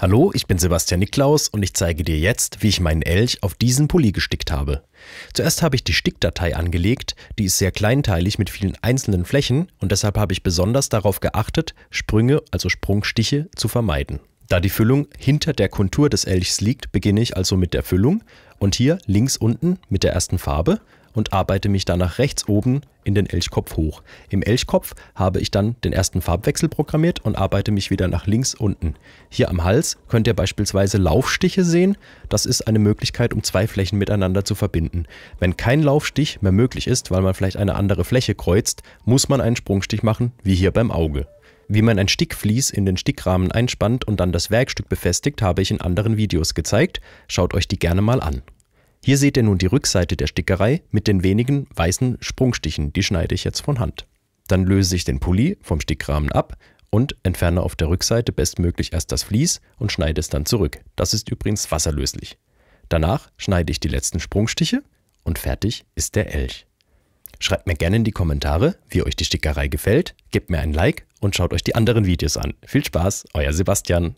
Hallo, ich bin Sebastian Niklaus und ich zeige dir jetzt, wie ich meinen Elch auf diesen Pulli gestickt habe. Zuerst habe ich die Stickdatei angelegt, die ist sehr kleinteilig mit vielen einzelnen Flächen und deshalb habe ich besonders darauf geachtet, Sprünge, also Sprungstiche, zu vermeiden. Da die Füllung hinter der Kontur des Elchs liegt, beginne ich also mit der Füllung und hier links unten mit der ersten Farbe und arbeite mich dann nach rechts oben in den Elchkopf hoch. Im Elchkopf habe ich dann den ersten Farbwechsel programmiert und arbeite mich wieder nach links unten. Hier am Hals könnt ihr beispielsweise Laufstiche sehen. Das ist eine Möglichkeit, um zwei Flächen miteinander zu verbinden. Wenn kein Laufstich mehr möglich ist, weil man vielleicht eine andere Fläche kreuzt, muss man einen Sprungstich machen, wie hier beim Auge. Wie man ein Stickvlies in den Stickrahmen einspannt und dann das Werkstück befestigt, habe ich in anderen Videos gezeigt. Schaut euch die gerne mal an. Hier seht ihr nun die Rückseite der Stickerei mit den wenigen weißen Sprungstichen, die schneide ich jetzt von Hand. Dann löse ich den Pulli vom Stickrahmen ab und entferne auf der Rückseite bestmöglich erst das Vlies und schneide es dann zurück. Das ist übrigens wasserlöslich. Danach schneide ich die letzten Sprungstiche und fertig ist der Elch. Schreibt mir gerne in die Kommentare, wie euch die Stickerei gefällt, gebt mir ein Like und schaut euch die anderen Videos an. Viel Spaß, euer Sebastian.